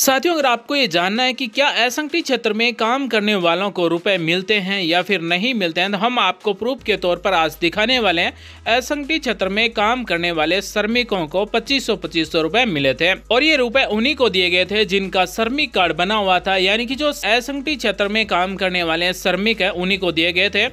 साथियों अगर आपको ये जानना है कि क्या असंगठित क्षेत्र में काम करने वालों को रुपए मिलते हैं या फिर नहीं मिलते हैं तो हम आपको प्रूफ के तौर पर आज दिखाने वाले हैं असंगठित क्षेत्र में काम करने वाले श्रमिकों को पच्चीस सौ पच्चीस सौ रुपए मिले थे और ये रुपए उन्हीं को दिए गए थे जिनका श्रमिक कार्ड बना हुआ था यानी कि जो असंगठित क्षेत्र में काम करने वाले श्रमिक है उन्हीं को दिए गए थे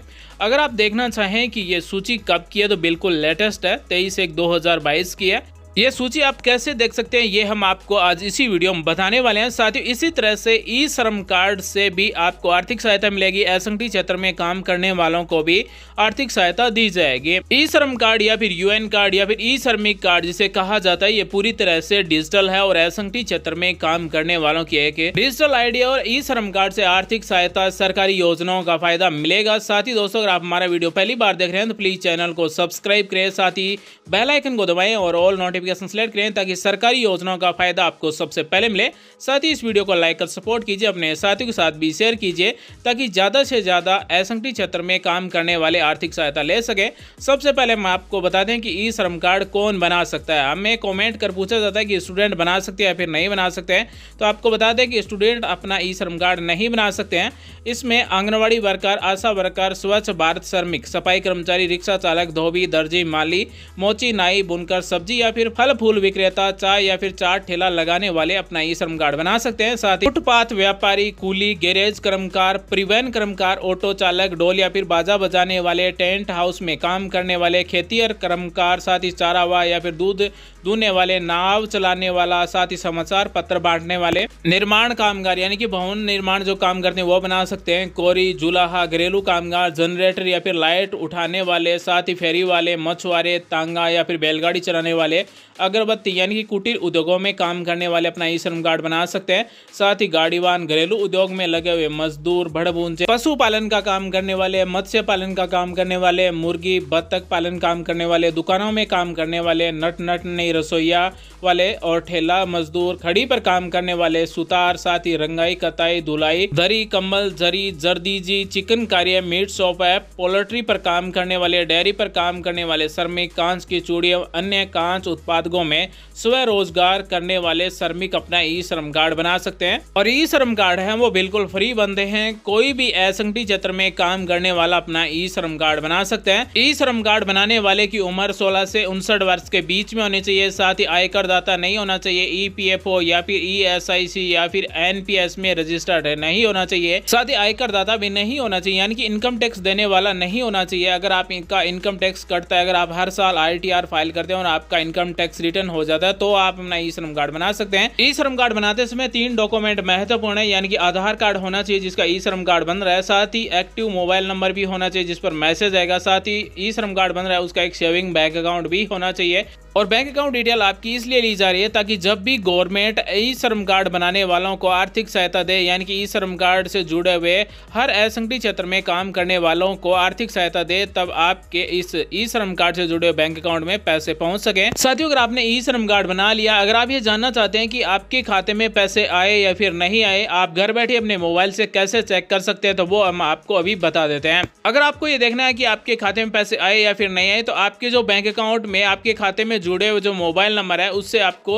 अगर आप देखना चाहें कि ये सूची कब की है तो बिल्कुल लेटेस्ट है तेईस एक दो की है ये सूची आप कैसे देख सकते हैं ये हम आपको आज इसी वीडियो में बताने वाले हैं साथ ही इसी तरह से ई श्रम कार्ड से भी आपको आर्थिक सहायता मिलेगी एस क्षेत्र में काम करने वालों को भी आर्थिक सहायता दी जाएगी ई श्रम कार्ड या फिर यूएन कार्ड या फिर ई श्रमिक कार्ड जिसे कहा जाता है ये पूरी तरह से डिजिटल है और एस क्षेत्र में काम करने वालों की एक डिजिटल आइडिया और ई श्रम कार्ड से आर्थिक सहायता सरकारी योजनाओं का फायदा मिलेगा साथ ही दोस्तों अगर आप हमारा वीडियो पहली बार देख रहे हैं तो प्लीज चैनल को सब्सक्राइब करें साथ ही बेलाइकन को दबाएं और ऑल नोटिफिक नोटिफिकेशन सेलेक्ट करें ताकि सरकारी योजनाओं का फायदा आपको सबसे पहले मिले साथ ही इस वीडियो को लाइक कर सपोर्ट कीजिए अपने साथियों के साथ भी शेयर कीजिए ताकि ज़्यादा से ज़्यादा एस क्षेत्र में काम करने वाले आर्थिक सहायता ले सके सबसे पहले हम आपको बता दें कि ई श्रम कार्ड कौन बना सकता है हमें कॉमेंट कर पूछा जाता है कि स्टूडेंट बना सकते हैं या फिर नहीं बना सकते हैं तो आपको बता दें कि स्टूडेंट अपना ई श्रम कार्ड नहीं बना सकते हैं इसमें आंगनबाड़ी वर्कर आशा वर्कर स्वच्छ भारत श्रमिक सफाई कर्मचारी रिक्शा चालक धोबी दर्जी माली मोची नाई बुनकर सब्जी या फिर फल फूल विक्रेता चाय या फिर चाट ठेला लगाने वाले अपना ई श्रम कार्ड बना सकते हैं साथ ही फुटपाथ व्यापारी कूली गैरेज कर्मकार परिवहन कर्मकार ऑटो चालक डोल या फिर बाजा बजाने वाले टेंट हाउस में काम करने वाले खेतीयर कर्मकार साथ ही चारावा या फिर दूध दूने वाले नाव चलाने वाला साथ ही समाचार पत्र बांटने वाले निर्माण कामगार यानी कि भवन निर्माण जो काम करते हैं वो बना सकते हैं कोरी जुलाहा घरेलू कामगार जनरेटर या फिर लाइट उठाने वाले साथ ही फेरी वाले मछुआरे तांगा या फिर बैलगाड़ी चलाने वाले अगरबत्ती यानी कि कुटीर उद्योगों में काम करने वाले अपना ई श्रम कार्ड बना सकते हैं साथ ही गाड़ीवान घरेलू उद्योग में लगे हुए मजदूर भड़भूंजे पशुपालन का काम करने वाले मत्स्य पालन का काम करने वाले मुर्गी बत्तख पालन काम करने वाले दुकानों में काम करने वाले नट नट नई रसोईया वाले और ठेला मजदूर खड़ी पर काम करने वाले सुतार साथ ही रंगाई कताई धुलाई दरी कम्बल जरी जी चिकन कार्य मीट शॉप ऐप पोल्ट्री पर काम करने वाले डेयरी पर काम करने वाले श्रमिक कांच की चूड़िया अन्य कांच उत्पादकों में स्वरोजगार करने वाले श्रमिक अपना ई श्रम कार्ड बना सकते हैं और ई श्रम कार्ड है वो बिल्कुल फ्री बनते हैं कोई भी असंगठित क्षेत्र में काम करने वाला अपना ई श्रम कार्ड बना सकते हैं ई श्रम कार्ड बनाने वाले की उम्र सोलह से उनसठ वर्ष के बीच में होनी चाहिए साथ ही आयकर दाता नहीं होना चाहिए ई पी एफ ओ या फिर ई एस आई सी या फिर एन पी एस में रजिस्टर्ड नहीं होना चाहिए साथ ही आयकर दाता भी नहीं होना चाहिए यानी कि इनकम टैक्स देने वाला नहीं होना चाहिए अगर आप इनका इनकम टैक्स कटता है अगर आप हर साल आई टी आर फाइल करते हैं और आपका इनकम टैक्स रिटर्न हो जाता है तो आप अपना ई श्रम कार्ड बना सकते हैं ई श्रम कार्ड बनाते समय तीन डॉक्यूमेंट महत्वपूर्ण है यानी कि आधार कार्ड होना चाहिए जिसका ई श्रम कार्ड बन रहा है साथ ही एक्टिव मोबाइल नंबर भी होना चाहिए जिस पर मैसेज आएगा साथ ही ई श्रम कार्ड बन रहा है उसका एक सेविंग बैंक अकाउंट भी होना चाहिए और बैंक अकाउंट डिटेल आपकी इसलिए ली जा रही है ताकि जब भी गवर्नमेंट ई श्रम कार्ड बनाने वालों को आर्थिक सहायता दे यानी कि ई श्रम कार्ड से जुड़े हुए हर असंगठित क्षेत्र में काम करने वालों को आर्थिक सहायता दे तब आपके इस ई श्रम कार्ड से जुड़े बैंक अकाउंट में पैसे पहुंच सके साथियों अगर आपने ई श्रम कार्ड बना लिया अगर आप ये जानना चाहते हैं कि आपके खाते में पैसे आए या फिर नहीं आए आप घर बैठे अपने मोबाइल से कैसे चेक कर सकते हैं तो वो हम आपको अभी बता देते हैं अगर आपको ये देखना है कि आपके खाते में पैसे आए या फिर नहीं आए तो आपके जो बैंक अकाउंट में आपके खाते में जुड़े हुए जो मोबाइल नंबर है उससे आपको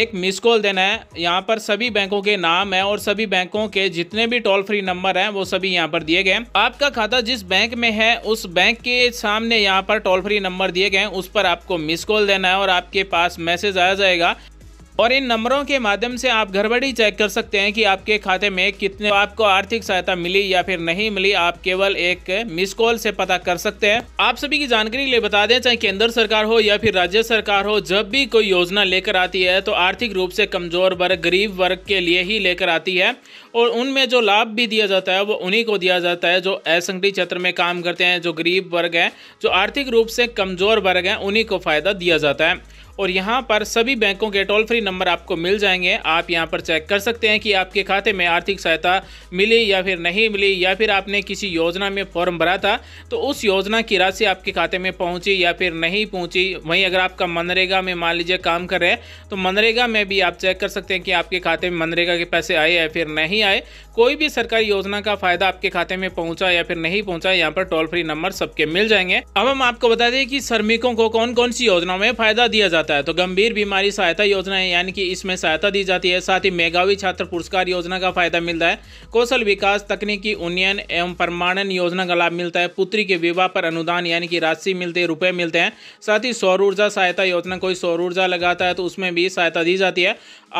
एक मिस कॉल देना है यहाँ पर सभी बैंकों के नाम है और सभी बैंकों के जितने भी टोल फ्री नंबर हैं वो सभी यहाँ पर दिए गए आपका खाता जिस बैंक में है उस बैंक के सामने यहाँ पर टोल फ्री नंबर दिए गए हैं उस पर आपको मिस कॉल देना है और आपके पास मैसेज आ जाएगा और इन नंबरों के माध्यम से आप घर बड़ी चेक कर सकते हैं कि आपके खाते में कितने आपको आर्थिक सहायता मिली या फिर नहीं मिली आप केवल एक मिस कॉल से पता कर सकते हैं आप सभी की जानकारी के लिए बता दें चाहे केंद्र सरकार हो या फिर राज्य सरकार हो जब भी कोई योजना लेकर आती है तो आर्थिक रूप से कमजोर वर्ग गरीब वर्ग के लिए ही लेकर आती है और उनमें जो लाभ भी दिया जाता है वो उन्हीं को दिया जाता है जो असंगठित क्षेत्र में काम करते हैं जो गरीब वर्ग हैं जो आर्थिक रूप से कमजोर वर्ग हैं उन्हीं को फ़ायदा दिया जाता है और यहाँ पर सभी बैंकों के टोल फ्री नंबर आपको मिल जाएंगे आप यहाँ पर चेक कर सकते हैं कि आपके खाते में आर्थिक सहायता मिली या फिर नहीं मिली या फिर आपने किसी योजना में फॉर्म भरा था तो उस योजना की राशि आपके खाते में पहुँची या फिर नहीं पहुँची वहीं अगर आपका मनरेगा में मान लीजिए काम कर रहे हैं तो मनरेगा में भी आप चेक कर सकते हैं कि आपके खाते में मनरेगा के पैसे आए या फिर नहीं आए कोई भी सरकारी योजना का फायदा आपके खाते में पहुंचा या फिर नहीं पहुंचा यहाँ पर टोल फ्री नंबर सबके मिल जाएंगे अब हम आपको बता दें कि श्रमिकों को कौन कौन सी योजनाओं में फायदा दिया जाता है जाता है तो गंभीर बीमारी सहायता योजना है यानी कि इसमें सहायता दी जाती है साथ ही मेगावी छात्र पुरस्कार योजना का फायदा मिलता है कौशल विकास तकनीकी उन्नयन एवं प्रमाणन योजना का लाभ मिलता है पुत्री के विवाह पर अनुदान यानी कि राशि मिलते है रुपये मिलते हैं साथ ही सौर ऊर्जा सहायता योजना कोई सौर ऊर्जा लगाता है तो उसमें भी सहायता दी जाती है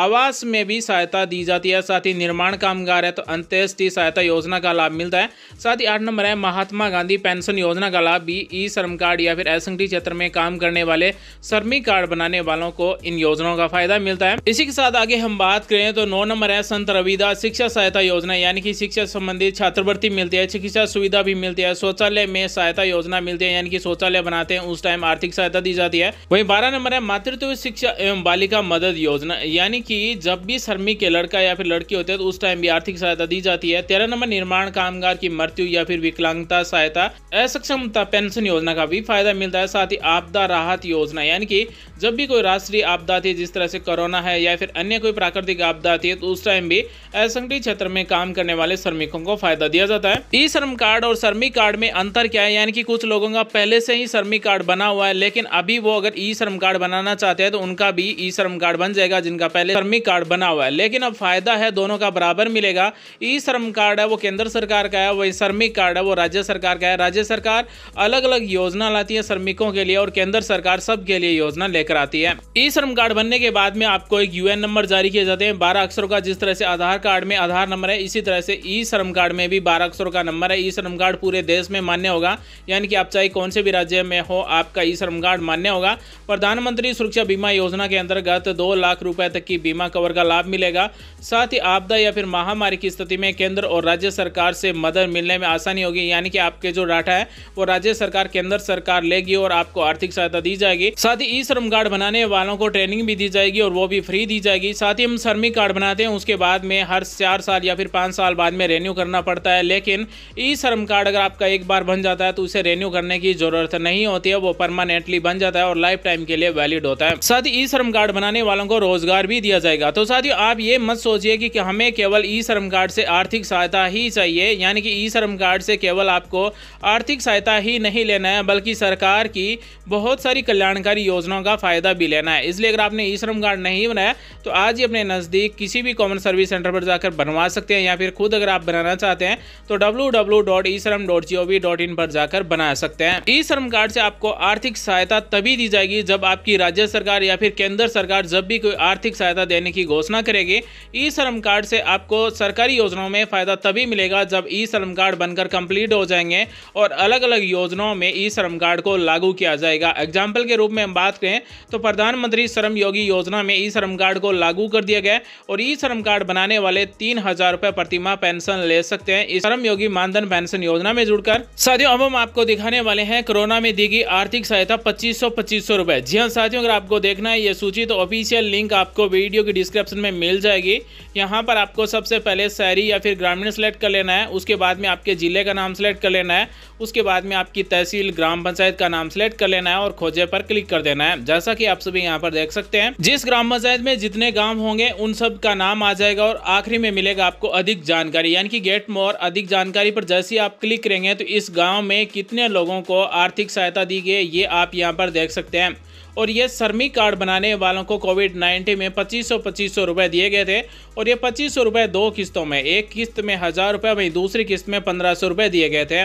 आवास में भी सहायता दी जाती है साथ ही निर्माण कामगार है तो अंत्येष्टि सहायता योजना का लाभ मिलता है साथ ही आठ नंबर है महात्मा गांधी पेंशन योजना का लाभ भी ई श्रम कार्ड या फिर एस क्षेत्र में काम करने वाले श्रमिक कार्ड बनाने वालों को इन योजनाओं का फायदा मिलता है इसी के साथ आगे हम बात करें तो नौ नंबर है संत रविदास शिक्षा सहायता योजना यानी कि शिक्षा संबंधित छात्रवृत्ति मिलती है चिकित्सा सुविधा भी मिलती है शौचालय में सहायता योजना मिलती है यानी कि शौचालय बनाते हैं उस टाइम आर्थिक सहायता दी जाती है वही बारह नंबर है मातृत्व शिक्षा एवं बालिका मदद योजना यानी कि जब भी श्रमिक के लड़का या फिर लड़की होते हैं तो उस टाइम भी आर्थिक सहायता दी जाती है तेरह नंबर निर्माण कामगार की मृत्यु या फिर विकलांगता सहायता असक्षमता पेंशन योजना का भी फायदा मिलता है साथ ही आपदा राहत योजना यानी कि जब भी कोई राष्ट्रीय आपदा थी है जिस तरह से कोरोना है या फिर अन्य कोई प्राकृतिक आपदा थी है तो उस टाइम भी असंगठित क्षेत्र में काम करने वाले श्रमिकों को फायदा दिया जाता है ई श्रम कार्ड और श्रमिक कार्ड में अंतर क्या है यानी कि कुछ लोगों का पहले से ही श्रमिक कार्ड बना हुआ है लेकिन अभी वो अगर ई श्रम कार्ड बनाना चाहते हैं तो उनका भी ई श्रम कार्ड बन जाएगा जिनका पहले श्रमिक कार्ड बना हुआ है लेकिन अब फायदा है दोनों का बराबर मिलेगा ई श्रम कार्ड है वो केंद्र सरकार का है वही श्रमिक कार्ड है वो राज्य सरकार का है राज्य सरकार अलग अलग योजना लाती है श्रमिकों के लिए और केंद्र सरकार सबके लिए योजना लेकर कराती है ई श्रम कार्ड बनने के बाद में आपको एक यूएन नंबर जारी किए जाते हैं बारह अक्षरों का जिस तरह से आधार कार्ड में आधार नंबर है इसी तरह से ई श्रम कार्ड में भी बारह अक्षरों का नंबर है ई श्रम कार्ड पूरे देश में मान्य होगा यानी कि आप चाहे कौन से भी राज्य में हो आपका ई श्रम कार्ड मान्य होगा प्रधानमंत्री सुरक्षा बीमा योजना के अंतर्गत दो लाख रुपए तक की बीमा कवर का लाभ मिलेगा साथ ही आपदा या फिर महामारी की स्थिति में केंद्र और राज्य सरकार से मदद मिलने में आसानी होगी यानी कि आपके जो डाटा है वो राज्य सरकार केंद्र सरकार लेगी और आपको आर्थिक सहायता दी जाएगी साथ ही ई श्रम कार्ड कार्ड बनाने वालों को ट्रेनिंग भी दी जाएगी और वो भी फ्री दी जाएगी साथ ही हम श्रमिक कार्ड बनाते हैं उसके बाद में हर चार साल या फिर पाँच साल बाद में रेन्यू करना पड़ता है लेकिन ई श्रम कार्ड अगर आपका एक बार बन जाता है तो उसे रेन्यू करने की ज़रूरत नहीं होती है वो परमानेंटली बन जाता है और लाइफ टाइम के लिए वैलिड होता है साथ ही ई श्रम कार्ड बनाने वालों को रोजगार भी दिया जाएगा तो साथियों आप ये मत सोचिए कि, कि हमें केवल ई श्रम कार्ड से आर्थिक सहायता ही चाहिए यानी कि ई श्रम कार्ड से केवल आपको आर्थिक सहायता ही नहीं लेना है बल्कि सरकार की बहुत सारी कल्याणकारी योजनाओं का फ़ायदा भी लेना है इसलिए अगर आपने ई श्रम कार्ड नहीं बनाया तो आज ही अपने नज़दीक किसी भी कॉमन सर्विस सेंटर पर जाकर बनवा सकते हैं या फिर खुद अगर आप बनाना चाहते हैं तो डब्ल्यू पर जाकर बना सकते हैं ई श्रम कार्ड से आपको आर्थिक सहायता तभी दी जाएगी जब आपकी राज्य सरकार या फिर केंद्र सरकार जब भी कोई आर्थिक सहायता देने की घोषणा करेगी ई श्रम कार्ड से आपको सरकारी योजनाओं में फ़ायदा तभी मिलेगा जब ई श्रम कार्ड बनकर कंप्लीट हो जाएंगे और अलग अलग योजनाओं में ई श्रम कार्ड को लागू किया जाएगा एग्जाम्पल के रूप में हम बात करें तो प्रधानमंत्री श्रम योगी योजना में ई श्रम कार्ड को लागू कर दिया गया और ई श्रम कार्ड बनाने वाले तीन हजार रुपए प्रतिमा पेंशन ले सकते हैं इस श्रम योगी मानधन पेंशन योजना में जुड़कर साथियों अब हम आपको दिखाने वाले हैं कोरोना में दी गई आर्थिक सहायता पच्चीस सौ पच्चीस सौ रुपए जी हाँ साथियों अगर आपको देखना है ये सूची तो ऑफिशियल लिंक आपको वीडियो की डिस्क्रिप्शन में मिल जाएगी यहाँ पर आपको सबसे पहले शहरी या फिर ग्रामीण सेलेक्ट कर लेना है उसके बाद में आपके ज़िले का नाम सेलेक्ट कर लेना है उसके बाद में आपकी तहसील ग्राम पंचायत का नाम सेलेक्ट कर लेना है और खोजे पर क्लिक कर देना है जैसा जैसा कि आप सभी यहाँ पर देख सकते हैं जिस ग्राम पंचायत में जितने गांव होंगे उन सब का नाम आ जाएगा और आखिरी में मिलेगा आपको अधिक जानकारी यानी कि गेट मोर अधिक जानकारी पर जैसे आप क्लिक करेंगे तो इस गाँव में कितने लोगों को आर्थिक सहायता दी गई ये आप यहाँ पर देख सकते हैं और ये श्रमिक कार्ड बनाने वालों को कोविड 19 में पच्चीस सौ पच्चीस सौ रुपये दिए गए थे और ये पच्चीस सौ रुपये दो किस्तों में एक किस्त में हज़ार रुपये वहीं दूसरी किस्त में पंद्रह सौ रुपये दिए गए थे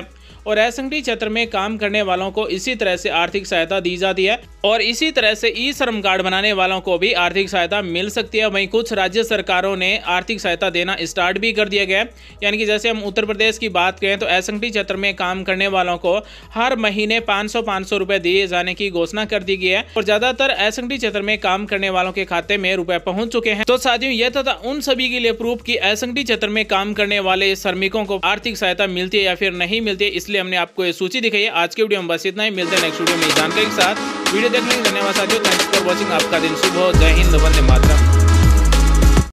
और एसएनडी क्षेत्र में काम करने वालों को इसी तरह से आर्थिक सहायता दी जाती है और इसी तरह से ई श्रम कार्ड बनाने वालों को भी आर्थिक सहायता मिल सकती है वहीं कुछ राज्य सरकारों ने आर्थिक सहायता देना स्टार्ट भी कर दिया गया है यानी कि जैसे हम उत्तर प्रदेश की बात करें तो एस क्षेत्र में काम करने वालों को हर महीने पाँच सौ पाँच सौ रुपये दिए जाने की घोषणा कर दी गई है और ज्यादातर एस क्षेत्र में काम करने वालों के खाते में रुपए पहुंच चुके हैं तो साथियों यह तथा उन सभी के लिए प्रूफ की एस क्षेत्र में काम करने वाले श्रमिकों को आर्थिक सहायता मिलती है या फिर नहीं मिलती इसलिए इसलिए हमने आपको ये सूची दिखाई है आज के वीडियो में बस इतना ही मिलते हैं नेक्स्ट वीडियो में जानकारी के साथ वीडियो देखने के धन्यवाद साथियों थैंक्स फॉर वॉचिंग आपका दिन सुबह जय हिंद वंदे मातरम